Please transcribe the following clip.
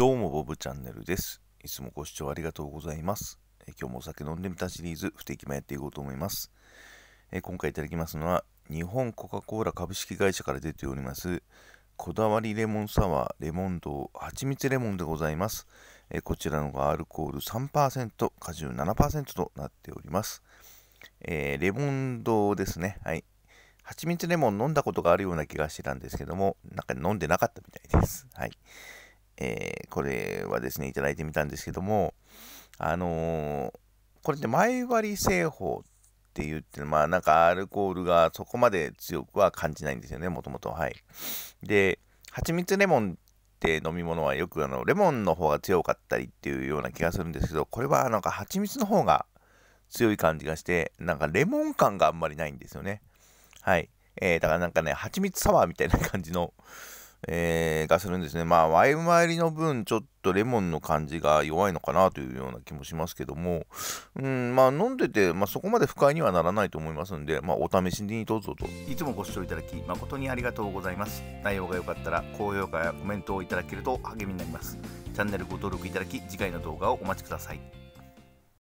どうも、ボブチャンネルです。いつもご視聴ありがとうございます。え今日もお酒飲んでみたシリーズ、不定期もやっていこうと思います。え今回いただきますのは、日本コカ・コーラ株式会社から出ております、こだわりレモンサワー、レモンドー、蜂蜜レモンでございます。えこちらのがアルコール3%、果汁7%となっております。えー、レモンドーですね。はい。蜂蜜レモン飲んだことがあるような気がしてたんですけども、なんか飲んでなかったみたいです。はい。えー、これはですね、いただいてみたんですけども、あのー、これって前割り製法って言って、まあなんかアルコールがそこまで強くは感じないんですよね、もともと。はい。で、蜂蜜レモンって飲み物はよくあのレモンの方が強かったりっていうような気がするんですけど、これはなんか蜂蜜の方が強い感じがして、なんかレモン感があんまりないんですよね。はい。えー、だからなんかね、蜂蜜サワーみたいな感じのえー、がするんですね。まあ、ワイン入りの分、ちょっとレモンの感じが弱いのかなというような気もしますけども、うん、まあ、飲んでて、まあ、そこまで不快にはならないと思いますんで、まあ、お試しにどうぞと。いつもご視聴いただき、誠にありがとうございます。内容が良かったら、高評価やコメントをいただけると励みになります。チャンネルご登録いただき、次回の動画をお待ちください。